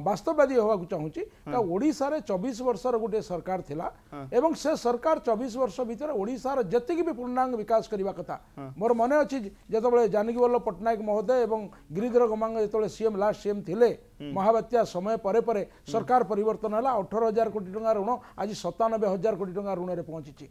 ବାସ୍ତବବାଦୀ ହେବାକୁ ଚାହୁଁଛି କାରଣ ଓଡ଼ିଶାରେ ଚବିଶ ବର୍ଷର ଗୋଟିଏ ସରକାର ଥିଲା ଏବଂ ସେ ସରକାର ଚବିଶ ବର୍ଷ ଭିତରେ ଓଡ଼ିଶାର ଯେତିକି ବି ପୂର୍ଣ୍ଣାଙ୍ଗ ବିକାଶ କରିବା କଥା ମୋର ମନେ ଅଛି ଯେତେବେଳେ ଜାନକୀ ବଲ୍ଲଭ ପଟ୍ଟନାୟକ ମହୋଦୟ ଏବଂ ଗିରିଧର ଗମାଙ୍ଗ ଯେତେବେଳେ ସିଏମ୍ ଲାଷ୍ଟ ସିଏମ୍ ଥିଲେ ମହାବାତ୍ୟା ସମୟ ପରେ ପରେ ସରକାର ପରିବର୍ତ୍ତନ ହେଲା ଅଠର ହଜାର କୋଟି ଟଙ୍କା ଋଣ ଆଜି ସତାନବେ ହଜାର କୋଟି ଟଙ୍କା ଋଣରେ ପହଞ୍ଚିଛି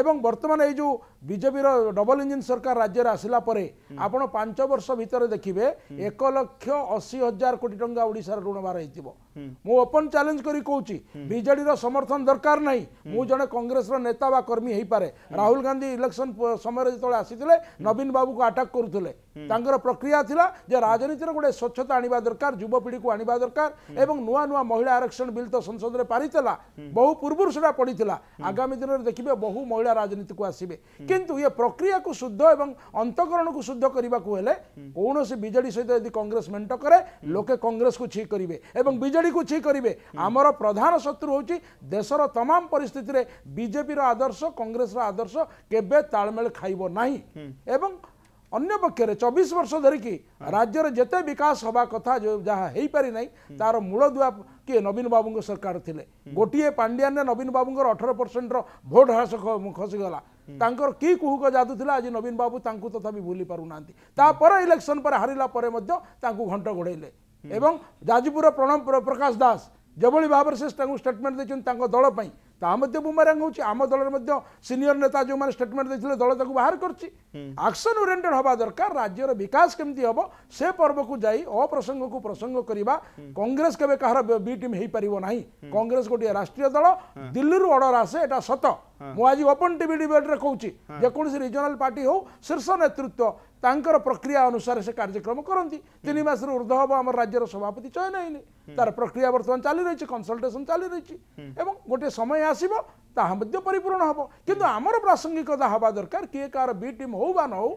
ଏବଂ ବର୍ତ୍ତମାନ ଏଇ ଯେଉଁ ବିଜେପିର ଡବଲ ଇଞ୍ଜିନ୍ ସରକାର ରାଜ୍ୟରେ ଆସିଲା ପରେ ଆପଣ ପାଞ୍ଚ ବର୍ଷ ଭିତରେ ଦେଖିବେ ଏକ ଲକ୍ଷ ଅଶୀ ହଜାର କୋଟି ଟଙ୍କା ଓଡ଼ିଶାର ଋଣ maray dibo ମୁଁ ଓପନ୍ ଚ୍ୟାଲେଞ୍ଜ କରି କହୁଛି ବିଜେଡ଼ିର ସମର୍ଥନ ଦରକାର ନାହିଁ ମୁଁ ଜଣେ କଂଗ୍ରେସର ନେତା ବା କର୍ମୀ ହେଇପାରେ ରାହୁଲ ଗାନ୍ଧୀ ଇଲେକ୍ସନ୍ ସମୟରେ ଯେତେବେଳେ ଆସିଥିଲେ ନବୀନ ବାବୁକୁ ଆଟାକ୍ କରୁଥିଲେ ତାଙ୍କର ପ୍ରକ୍ରିୟା ଥିଲା ଯେ ରାଜନୀତିର ଗୋଟେ ସ୍ୱଚ୍ଛତା ଆଣିବା ଦରକାର ଯୁବପିଢ଼ିକୁ ଆଣିବା ଦରକାର ଏବଂ ନୂଆ ନୂଆ ମହିଳା ଆରକ୍ଷଣ ବିଲ୍ ତ ସଂସଦରେ ପାରିଥିଲା ବହୁ ପୂର୍ବରୁ ସେଟା ପଡ଼ିଥିଲା ଆଗାମୀ ଦିନରେ ଦେଖିବେ ବହୁ ମହିଳା ରାଜନୀତିକୁ ଆସିବେ କିନ୍ତୁ ଇଏ ପ୍ରକ୍ରିୟାକୁ ଶୁଦ୍ଧ ଏବଂ ଅନ୍ତକରଣକୁ ଶୁଦ୍ଧ କରିବାକୁ ହେଲେ କୌଣସି ବିଜେଡ଼ି ସହିତ ଯଦି କଂଗ୍ରେସ ମେଣ୍ଟ କରେ ଲୋକେ କଂଗ୍ରେସକୁ ଠିକ କରିବେ ଏବଂ ବିଜେଡ଼ି ବିଜେଡ଼ିକୁ ଛି କରିବେ ଆମର ପ୍ରଧାନ ଶତ୍ରୁ ହେଉଛି ଦେଶର ତମାମ ପରିସ୍ଥିତିରେ ବିଜେପିର ଆଦର୍ଶ କଂଗ୍ରେସର ଆଦର୍ଶ କେବେ ତାଳମେଳ ଖାଇବ ନାହିଁ ଏବଂ ଅନ୍ୟ ପକ୍ଷରେ ଚବିଶ ବର୍ଷ ଧରିକି ରାଜ୍ୟରେ ଯେତେ ବିକାଶ ହେବା କଥା ଯାହା ହେଇପାରି ନାହିଁ ତାର ମୂଳଦୁଆ କିଏ ନବୀନ ବାବୁଙ୍କ ସରକାର ଥିଲେ ଗୋଟିଏ ପାଣ୍ଡିଆନରେ ନବୀନ ବାବୁଙ୍କର ଅଠର ପରସେଣ୍ଟର ଭୋଟ ହ୍ରାସ ଖସିଗଲା ତାଙ୍କର କି କୁହୁକ ଯାଦୁ ଥିଲା ଆଜି ନବୀନ ବାବୁ ତାଙ୍କୁ ତଥାପି ଭୁଲି ପାରୁନାହାନ୍ତି ତାପରେ ଇଲେକ୍ସନ୍ ପରେ ହାରିଲା ପରେ ମଧ୍ୟ ତାଙ୍କୁ ଘଣ୍ଟ ଘୋଡ଼େଇଲେ এবং ଯାଜପୁର ପ୍ରଣବ ପ୍ରକାଶ ଦାସ যেভাবে ভাবে সে তাঁর স্টেটমেন্ট দিয়েছেন তাঁর দলপাই তা মধ্যে বুমারাং হচ্ছে আম দলের মধ্যে সিনিয়র নেতা যে স্টেটমেন্ট দিয়েছিল দল তাকে বাহার করছি আকশন ওরিয়েন্টেড হওয়া দরকার রাজ্যর বিকাশ কেমতি হব সে পর্বক যাই অপ্রসঙ্গকু প্রসঙ্গ করা কংগ্রেস কেবে কাহার বি টিম হয়ে পাব না কংগ্রেস গোটিয়ে রাষ্ট্রীয় দল দিল্লি অর্ডর আসে এটা সত মু আজ ওপন টিভি ডিবেটরে কৌছি যেকোন রিজনাল পার্টি হোক শীর্ষ নেতৃত্ব ତାଙ୍କର ପ୍ରକ୍ରିୟା ଅନୁସାରେ ସେ କାର୍ଯ୍ୟକ୍ରମ କରନ୍ତି ତିନି ମାସରୁ ଉର୍ଦ୍ଧ୍ୱ ହେବ ଆମର ରାଜ୍ୟର ସଭାପତି ଚୟନ ହେଇନି ତାର ପ୍ରକ୍ରିୟା ବର୍ତ୍ତମାନ ଚାଲି ରହିଛି କନସଲଟେସନ ଚାଲି ରହିଛି ଏବଂ ଗୋଟିଏ ସମୟ ଆସିବ তাহা মধ্য পরিপূর্ণ হবো কিন্তু আমরো প্রাসঙ্গিকতা হবা দরকার কেকার বি টিম হোবা নাউ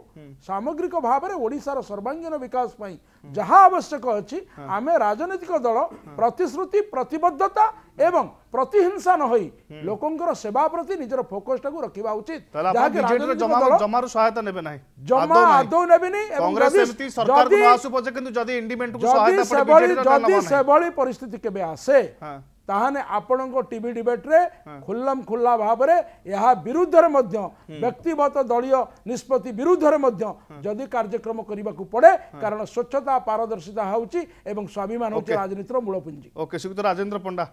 সামগ্রিক ভাবে ওড়িশার সর্বাঙ্গীন বিকাশ পই যাহা আবশ্যক হচি আমি রাজনৈতিক দল প্রতিশ্রুতি प्रतिबद्धতা এবং প্রতিহিংসা ন হই লোকଙ୍କর সেবা প্রতি নিজর ফোকাস টাকে ৰকিবা উচিত যা জিডৰ জমা জমাৰ সহায় নেবে নাই জমা আউ নেবি নি আৰু কংগ্রেস সমিতি সরকার নোৱাসু পজ কিন্তু যদি ইনডিমেন্টক সহায় পৰে জিডৰ জমাৰ ତାହେଲେ ଆପଣଙ୍କ ଟିଭି ଡିବେଟ୍ରେ ଖୁଲ୍ଲମ ଖୁଲ୍ଲା ଭାବରେ ଏହା ବିରୁଦ୍ଧରେ ମଧ୍ୟ ବ୍ୟକ୍ତିଗତ ଦଳୀୟ ନିଷ୍ପତ୍ତି ବିରୁଦ୍ଧରେ ମଧ୍ୟ ଯଦି କାର୍ଯ୍ୟକ୍ରମ କରିବାକୁ ପଡ଼େ କାରଣ ସ୍ୱଚ୍ଛତା ପାରଦର୍ଶିତା ହେଉଛି ଏବଂ ସ୍ୱାଭିମାନ ହେଉଛି ରାଜନୀତିର ମୂଳପୁଞ୍ଜି ଓକେ ସେଗୁଡ଼ିକ ରାଜେନ୍ଦ୍ର ପଣ୍ଡା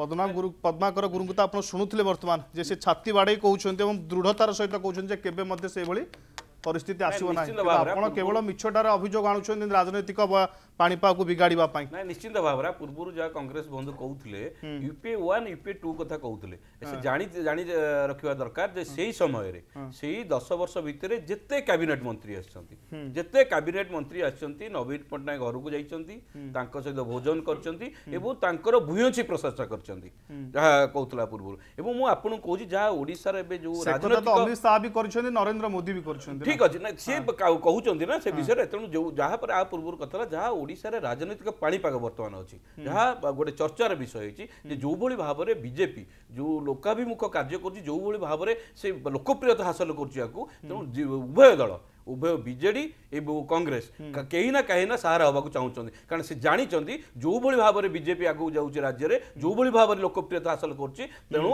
ପଦ୍ମା ଗୁରୁ ପଦ୍ମାଙ୍କର ଗୁରୁଙ୍କୁ ତ ଆପଣ ଶୁଣୁଥିଲେ ବର୍ତ୍ତମାନ ଯେ ସେ ଛାତି ବାଡ଼େଇ କହୁଛନ୍ତି ଏବଂ ଦୃଢ଼ତାର ସହିତ କହୁଛନ୍ତି ଯେ କେବେ ମଧ୍ୟ ସେଭଳି ପରିସ୍ଥିତି ଆସିବ ନାହିଁ ଆପଣ କେବଳ ମିଛଟାରେ ଅଭିଯୋଗ ଆଣୁଛନ୍ତି ରାଜନୈତିକ ପାଣିପାଗକୁ ବିଗାଡ଼ିବା ପାଇଁ ନାଇଁ ନିଶ୍ଚିନ୍ତ ଭାବରେ ପୂର୍ବରୁ ଯାହା କଂଗ୍ରେସ ବନ୍ଧୁ କହୁଥିଲେ ୟୁପିଏ ୱାନ୍ ୟୁପିଏ ଟୁ କଥା କହୁଥିଲେ ସେ ଜାଣି ଜାଣି ରଖିବା ଦରକାର ଯେ ସେଇ ସମୟରେ ସେଇ ଦଶ ବର୍ଷ ଭିତରେ ଯେତେ କ୍ୟାବିନେଟ୍ ମନ୍ତ୍ରୀ ଆସିଛନ୍ତି ଯେତେ କ୍ୟାବିନେଟ୍ ମନ୍ତ୍ରୀ ଆସିଛନ୍ତି ନବୀନ ପଟ୍ଟନାୟକ ଘରକୁ ଯାଇଛନ୍ତି ତାଙ୍କ ସହିତ ଭୋଜନ କରିଛନ୍ତି ଏବଂ ତାଙ୍କର ଭୂୟସୀ ପ୍ରଶଂସା କରିଛନ୍ତି ଯାହା କହୁଥିଲା ପୂର୍ବରୁ ଏବଂ ମୁଁ ଆପଣଙ୍କୁ କହୁଛି ଯାହା ଓଡ଼ିଶାର ଏବେ ଯୋଉ ରାଜନୈତିକ ଅମିତ ଶାହା ବି କରିଛନ୍ତି ନରେନ୍ଦ୍ର ମୋଦି ବି କରିଛନ୍ତି ঠিক আছে না সে কহুচন্তি না সে বিষয়ে তেমন যাহা পরে আ পূর্বর কথা হল যাহা ওড়িশার রাজনৈতিক পাণিপাগ বর্তমান অছি যাহা গোটে চর্চার বিষয় হয়েছি যে যেভাবে ভাবে বিজেপি যে লোকাভিমুখ কার্য করছে যেভাবে ভাবে সে লোকপ্রিয়তা হাসল করছে তেমন উভয় দল ଉଭୟ ବିଜେଡ଼ି ଏବଂ କଂଗ୍ରେସ କେହି ନା କାହିଁ ନା ସାହାରା ହେବାକୁ ଚାହୁଁଛନ୍ତି କାରଣ ସେ ଜାଣିଛନ୍ତି ଯେଉଁଭଳି ଭାବରେ ବିଜେପି ଆଗକୁ ଯାଉଛି ରାଜ୍ୟରେ ଯେଉଁଭଳି ଭାବରେ ଲୋକପ୍ରିୟତା ହାସଲ କରୁଛି ତେଣୁ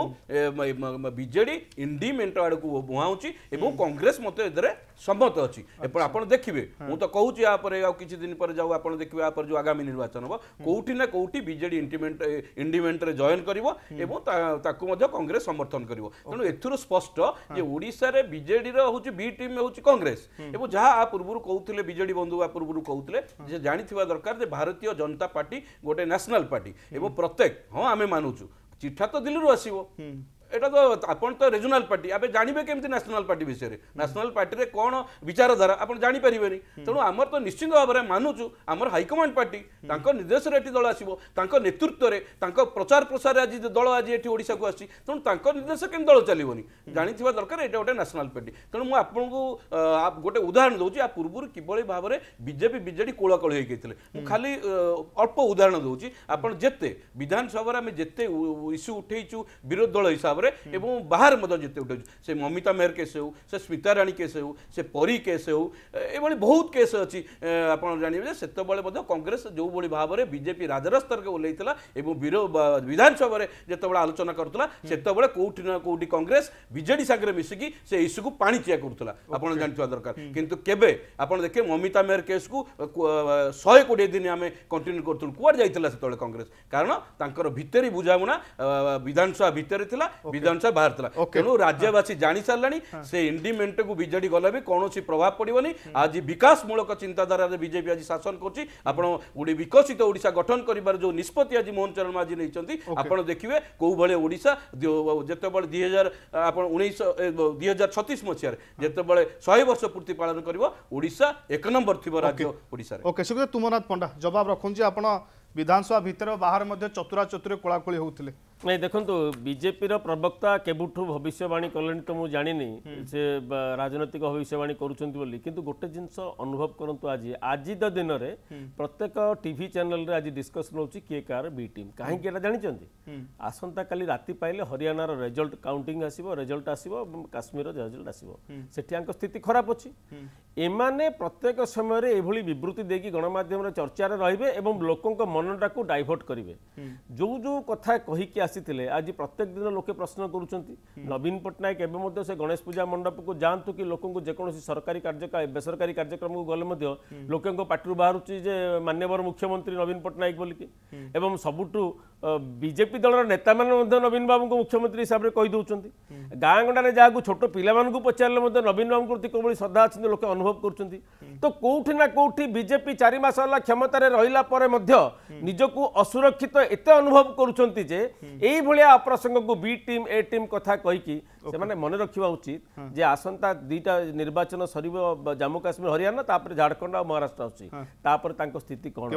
ବିଜେଡ଼ି ଇଣ୍ଡି ମେଣ୍ଟ ଆଡ଼କୁ ବୁହାଉଛି ଏବଂ କଂଗ୍ରେସ ମଧ୍ୟ ଏଥିରେ ସମ୍ମତ ଅଛି ଏପଟେ ଆପଣ ଦେଖିବେ ମୁଁ ତ କହୁଛି ଏହାପରେ ଆଉ କିଛି ଦିନ ପରେ ଯାଉ ଆପଣ ଦେଖିବେ ଏହାପରେ ଯେଉଁ ଆଗାମୀ ନିର୍ବାଚନ ହେବ କେଉଁଠି ନା କେଉଁଠି ବିଜେଡି ଇଣ୍ଡିମେଣ୍ଟ ଇଣ୍ଡିମେଣ୍ଟରେ ଜଏନ୍ କରିବ ଏବଂ ତାକୁ ମଧ୍ୟ କଂଗ୍ରେସ ସମର୍ଥନ କରିବ ତେଣୁ ଏଥିରୁ ସ୍ପଷ୍ଟ ଯେ ଓଡ଼ିଶାରେ ବିଜେଡ଼ିର ହେଉଛି ବି ଟିମ୍ ହେଉଛି କଂଗ୍ରେସ ଏବଂ ଯାହା ଆ ପୂର୍ବରୁ କହୁଥିଲେ ବିଜେଡି ବନ୍ଧୁ ଆ ପୂର୍ବରୁ କହୁଥିଲେ ଯେ ଜାଣିଥିବା ଦରକାର ଯେ ଭାରତୀୟ ଜନତା ପାର୍ଟି ଗୋଟେ ନ୍ୟାସନାଲ୍ ପାର୍ଟି ଏବଂ ପ୍ରତ୍ୟେକ ହଁ ଆମେ ମାନୁଛୁ ଚିଠା ତ ଦିଲ୍ଲୀରୁ ଆସିବ এটা তো আপনার তো রিজনাল পার্টি আপনি জাঁবে কেমি ন্যাশনাল পার্টি বিষয়ে ন্যাশনাল পার্টি কোণ বিচারধারা আপনার জাঁপারে তেমন আমার তো নিশ্চিত ভাবে মানুছু আমার হাইকমান্ড পার্টি তাঁর নির্দেশে এটি দল আসব তাঁর নেতৃত্বের তাঁর প্রচার প্রসারে আজ দল আজ এটি ওড়শাকে আসছে তেমন তাঁর নির্দেশে কেমন দল চালবনি জাঁথি দরকার এটা গোটে ন্যাশনাল পার্টি তেমন মু আপনার গোটে উদাহরণ দেছি আ পূর্ব কিভাবে ভাবে বিজেপি বিজেডি কোলাকোল হয়ে গিয়েছিল মু খালি অল্প উদাহরণ দেছি আপনার যেতে বিধানসভার আমি যেতে ইস্যু উঠেছু বিরোধী দল হিসাবে ଭାବରେ ଏବଂ ବାହାରେ ମଧ୍ୟ ଯେତେ ଗୋଟେ ସେ ମମିତା ମେହର କେସ୍ ହେଉ ସେ ସ୍ମିତା ରାଣୀ କେସ୍ ହେଉ ସେ ପରୀ କେସ୍ ହେଉ ଏଭଳି ବହୁତ କେସ୍ ଅଛି ଆପଣ ଜାଣିବେ ଯେ ସେତେବେଳେ ମଧ୍ୟ କଂଗ୍ରେସ ଯେଉଁଭଳି ଭାବରେ ବିଜେପି ରାଜରାସ୍ତାରେ ଓହ୍ଲାଇଥିଲା ଏବଂ ବିଧାନସଭାରେ ଯେତେବେଳେ ଆଲୋଚନା କରୁଥିଲା ସେତେବେଳେ କେଉଁଠି ନା କେଉଁଠି କଂଗ୍ରେସ ବିଜେଡି ସାଙ୍ଗରେ ମିଶିକି ସେ ଇସ୍ୟୁକୁ ପାଣିଚିଆ କରୁଥିଲା ଆପଣ ଜାଣିଥିବା ଦରକାର କିନ୍ତୁ କେବେ ଆପଣ ଦେଖିବେ ମମିତା ମେହର କେସ୍କୁ ଶହେ କୋଡ଼ିଏ ଦିନ ଆମେ କଣ୍ଟିନ୍ୟୁ କରୁଥିଲୁ କୁଆଡ଼େ ଯାଇଥିଲା ସେତେବେଳେ କଂଗ୍ରେସ କାରଣ ତାଙ୍କର ଭିତରେ ବୁଝାମଣା ବିଧାନସଭା ଭିତରେ ଥିଲା ବିଧାନସଭା ବାହାରିଥିଲା ତେଣୁ ରାଜ୍ୟବାସୀ ଜାଣିସାରିଲାଣି ସେ ଇଣ୍ଡିମେଣ୍ଟକୁ ବିଜେଡି ଗଲେ ବି କୌଣସି ପ୍ରଭାବ ପଡ଼ିବନି ଆଜି ବିକାଶମୂଳକ ଚିନ୍ତାଧାରାରେ ବିଜେପି ଆଜି ଶାସନ କରୁଛି ଆପଣ ବିକଶିତ ଓଡ଼ିଶା ଗଠନ କରିବାର ଯେଉଁ ନିଷ୍ପତ୍ତି ଆଜି ମୋହନ ଚରଣ ମାଝୀ ନେଇଛନ୍ତି ଆପଣ ଦେଖିବେ କେଉଁଭଳି ଓଡ଼ିଶା ଯେତେବେଳେ ଦୁଇ ହଜାର ଆପଣ ଉଣେଇଶ ଦୁଇ ହଜାର ଛତିଶ ମସିହାରେ ଯେତେବେଳେ ଶହେ ବର୍ଷ ପୂର୍ତ୍ତି ପାଳନ କରିବ ଓଡ଼ିଶା ଏକ নম্বর থাকবে রাজ্য ওড়িশার ওকে সুব্রত তুমনাথ পণ্ডা জবাব রাখুন যে আপনার বিধানসভা ভিতরে বাহার মধ্যে চতুরা চতুরে কোলাকোলি হোলে ନାଇଁ ଦେଖନ୍ତୁ ବିଜେପିର ପ୍ରବକ୍ତା କେବେଠୁ ଭବିଷ୍ୟବାଣୀ କଲେଣି ତ ମୁଁ ଜାଣିନି ସେ ରାଜନୈତିକ ଭବିଷ୍ୟବାଣୀ କରୁଛନ୍ତି ବୋଲି କିନ୍ତୁ ଗୋଟେ ଜିନିଷ ଅନୁଭବ କରନ୍ତୁ ଆଜି ଆଜିର ଦିନରେ ପ୍ରତ୍ୟେକ ଟିଭି ଚ୍ୟାନେଲରେ ଆଜି ଡିସ୍କସନ୍ ହେଉଛି କିଏ କାହାର ବି ଟିମ୍ କାହିଁକି ଏଇଟା ଜାଣିଛନ୍ତି ଆସନ୍ତାକାଲି ରାତି ପାଇଲେ ହରିୟାଣାର ରେଜଲ୍ଟ କାଉଣ୍ଟିଂ ଆସିବ ରେଜଲ୍ଟ ଆସିବ ଏବଂ କାଶ୍ମୀରର ରେଜଲ୍ଟ ଆସିବ ସେଠି ତାଙ୍କ ସ୍ଥିତି ଖରାପ ଅଛି ଏମାନେ ପ୍ରତ୍ୟେକ ସମୟରେ ଏଭଳି ବିବୃତ୍ତି ଦେଇକି ଗଣମାଧ୍ୟମରେ ଚର୍ଚ୍ଚାରେ ରହିବେ ଏବଂ ଲୋକଙ୍କ ମନଟାକୁ ଡାଇଭର୍ଟ କରିବେ ଯେଉଁ ଯେଉଁ କଥା କହିକି আসিলে আজ প্রত্যেক দিন লোকে প্রশ্ন করছেন নবীন পট্টনাক এবে সে গণেশ পূজা মণ্ডপকু যাতে কি লোক যেকোন সরকারি কার্য বেসরকারি কার্যক্রম গলে লোকে পাটু বাহুছি যে মানবর মুখ্যমন্ত্রী নবীন পট্টনাক বলিকি এবং সবুঠু বিজেপি দলর নেতা মানে নবীন বাবু মুখ্যমন্ত্রী হিসাবে কইদেছেন গাঁ গণ্ডার যা ছোট পিলা পচারে নবীন বাবু প্রতি কোভাবে শ্রদ্ধা আছে লোকে অনুভব করছেন তো কোটি না কোটি বিজেপি চারি মাস হল ক্ষমতার রহলা পরে নিজকু অসুরক্ষিত এতে অনুভব করছেন যে এইভাবে অপ্রসঙ্গক বি টিম এ টিম কথা কী ସେମାନେ ମନେ ରଖିବା ଉଚିତ ଯେ ଆସନ୍ତା ଦୁଇଟା ନିର୍ବାଚନ ସରିବ ଜାମ୍ମୁ କାଶ୍ମୀର ହରିୟାଣା ତାପରେ ଝାଡ଼ଖଣ୍ଡ ଆଉ ମହାରାଷ୍ଟ୍ର ଆସୁଛି ତାପରେ ତାଙ୍କ ସ୍ଥିତି କ'ଣ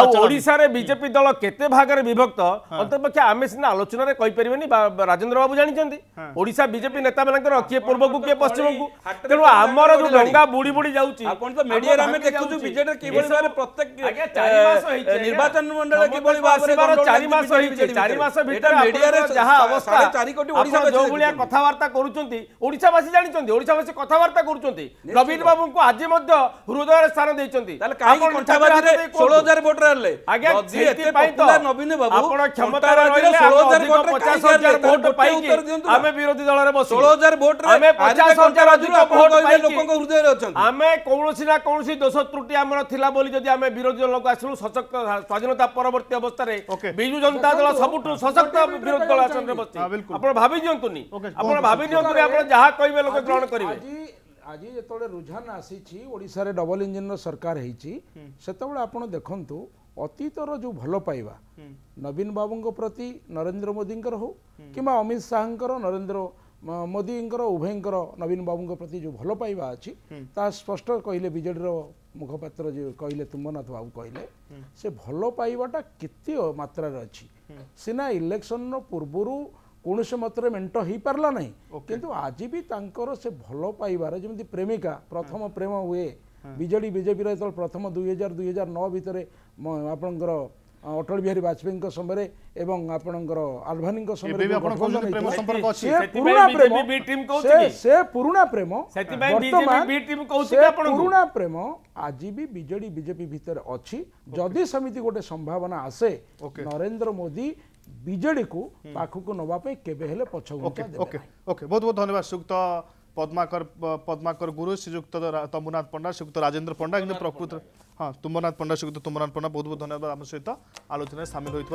ଆଉ ଓଡ଼ିଶାରେ ବିଜେପି ଦଳ କେତେ ଭାଗରେ ବିଭକ୍ତ ଅନ୍ତପକ୍ଷ ଆମେ ସିନା ଆଲୋଚନାରେ କହିପାରିବେନି ରାଜେନ୍ଦ୍ର ବାବୁ ଜାଣିଛନ୍ତି ଓଡ଼ିଶା ବିଜେପି ନେତାମାନଙ୍କର କିଏ ପୂର୍ବକୁ କିଏ ପଶ୍ଚିମକୁ ତେଣୁ ଆମର ଯୋଉ ଡଙ୍ଗା ବୁଡ଼ି ବୁଡ଼ି ଯାଉଛି ନିର୍ବାଚନ ମଣ୍ଡଳ କିଭଳି ଚାରି ମାସ ହେଇଛି ଚାରି ମାସ ଭିତରେ ଯାହା ଅବସ୍ଥା ଚାରି କୋଟି যেভাবে কথাবার্তা করছেন ওড়িশাবাসী জাঁচান ওড়িশাবাসী কথাবার্তা করছেন নবীন বাবুঙ্কু আজ মধ্য হৃদয়ের স্থান দিয়েছেন ଆମେ ବିରୋଧୀ ଦଳରେ ବସୁ ଆମେ କୌଣସି ନା କୌଣସି ଦୋଷ ତ୍ରୁଟି ଆମର ଥିଲା ବୋଲି ଯଦି ଆମେ ବିରୋଧୀ ଦଳକୁ ଆସିଲୁ ସଶକ୍ତ ସ୍ୱାଧୀନତା ପରବର୍ତ୍ତୀ ଅବସ୍ଥାରେ ବିଜୁ ଜନତା ଦଳ ସବୁଠୁ ସଶକ୍ତ ବିରୋଧୀ ଦଳ ଆସନରେ ବସିଛି ଆପଣ ଭାବି ଭାବି ନିଅନ୍ତୁନି ଆପଣ ଭାବି ନିଅନ୍ତୁନି ଆପଣ ଯାହା କହିବେ ଲୋକ ଗ୍ରହଣ କରିବେ ଆଜି ଯେତେବେଳେ ରୁଝାନ ଆସିଛି ଓଡ଼ିଶାରେ ଡବଲ ଇଞ୍ଜିନ୍ର ସରକାର ହେଇଛି ସେତେବେଳେ ଆପଣ ଦେଖନ୍ତୁ ଅତୀତର ଯେଉଁ ଭଲ ପାଇବା ନବୀନ ବାବୁଙ୍କ ପ୍ରତି ନରେନ୍ଦ୍ର ମୋଦିଙ୍କର ହଉ କିମ୍ବା ଅମିତ ଶାହାଙ୍କର ନରେନ୍ଦ୍ର ମୋଦିଙ୍କର ଉଭୟଙ୍କର ନବୀନ ବାବୁଙ୍କ ପ୍ରତି ଯେଉଁ ଭଲ ପାଇବା ଅଛି ତାହା ସ୍ପଷ୍ଟ କହିଲେ ବିଜେଡ଼ିର ମୁଖପାତ୍ର ଯିଏ କହିଲେ ତୁମ୍ବନାଥ ବାବୁ କହିଲେ ସେ ଭଲ ପାଇବାଟା କେତେ ମାତ୍ରାରେ ଅଛି ସିନା ଇଲେକ୍ସନର ପୂର୍ବରୁ କୌଣସି ମାତ୍ରାରେ ମେଣ୍ଟ ହେଇପାରିଲା ନାହିଁ କିନ୍ତୁ ଆଜି ବି ତାଙ୍କର ସେ ଭଲ ପାଇବାରେ ଯେମିତି ପ୍ରେମିକା ପ୍ରଥମ ପ୍ରେମ ହୁଏ ବିଜେଡ଼ି ବିଜେପିର ଯେତେବେଳେ ପ୍ରଥମ ଦୁଇ ହଜାର ଦୁଇ ହଜାର ନଅ ଭିତରେ ଆପଣଙ୍କର ଅଟଳ ବିହାରୀ ବାଜପେୟୀଙ୍କ ସମୟରେ ଏବଂ ଆପଣଙ୍କର ଆଡଭାନୀଙ୍କ ସମୟରେ ସେ ପୁରୁଣା ପ୍ରେମ ପୁରୁଣା ପ୍ରେମ ଆଜି ବି ବିଜେଡି ବିଜେପି ଭିତରେ ଅଛି ଯଦି ସେମିତି ଗୋଟେ ସମ୍ଭାବନା ଆସେ ନରେନ୍ଦ୍ର ମୋଦି ବିଜେଡିକୁ ପାଖକୁ ନେବା ପାଇଁ କେବେ ହେଲେ ପଛଘୁଞ୍ଚା ଓକେ ଓକେ ବହୁତ ବହୁତ ଧନ୍ୟବାଦ ଶ୍ରୀଯୁକ୍ତ পদ্মাকর পদ্মাকর গুরু শ্রীযুক্ত তম্বুনাথ পণ্ডা শ্রীযুক্ত রাজেন্দ্র পণ্ডা কিন্তু প্রকৃত হ্যাঁ তুম্বনাথ পণ্ডা শ্রীযুক্ত তুম্বনাথ পণ্ডা বহুত বহুত ধন্যবাদ আমার সহ আলোচনায় সামিল হয়েছে